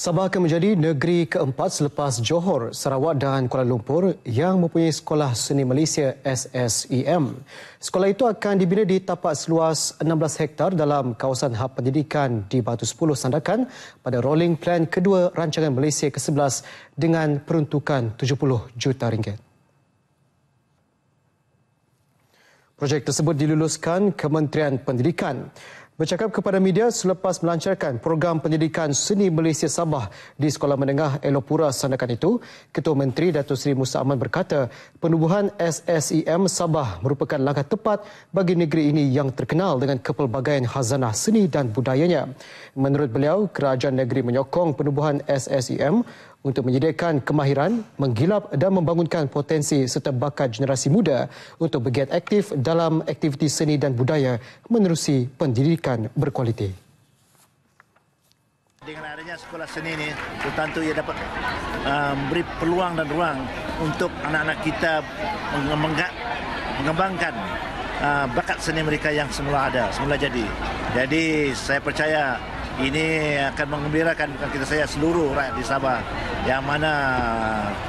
Sabah akan menjadi negeri keempat selepas Johor, Sarawak dan Kuala Lumpur yang mempunyai Sekolah Seni Malaysia SSEM. Sekolah itu akan dibina di tapak seluas 16 hektar dalam kawasan hak pendidikan di Batu 10 Sandakan pada rolling plan kedua rancangan Malaysia ke-11 dengan peruntukan 70 juta ringgit. Projek tersebut diluluskan Kementerian Pendidikan bercakap kepada media selepas melancarkan program pendidikan seni Malaysia Sabah di Sekolah Menengah Elopura Sandakan itu, Ketua Menteri Datuk Seri Musa Aman berkata, penubuhan SSEM Sabah merupakan langkah tepat bagi negeri ini yang terkenal dengan kepelbagaian hazanah seni dan budayanya. Menurut beliau, kerajaan negeri menyokong penubuhan SSEM untuk menyediakan kemahiran, menggilap dan membangunkan potensi serta bakat generasi muda untuk bergiat aktif dalam aktiviti seni dan budaya menerusi pendidikan berkualiti. Dengan adanya sekolah seni ini, tentu ia dapat memberi um, peluang dan ruang untuk anak-anak kita mengembangkan uh, bakat seni mereka yang semula ada, semula jadi. Jadi saya percaya ini akan mengembirakan bukan kita saja seluruh rakyat di Sabah yang mana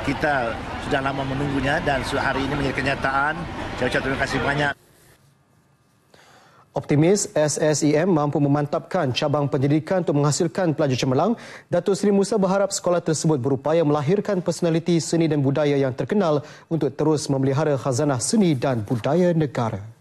kita sudah lama menunggunya dan hari ini menjadi kenyataan. Saya ucapkan terima kasih banyak. Optimis SSIM mampu memantapkan cabang pendidikan untuk menghasilkan pelajar cemerlang. Datuk Seri Musa berharap sekolah tersebut berupaya melahirkan personaliti seni dan budaya yang terkenal untuk terus memelihara khazanah seni dan budaya negara.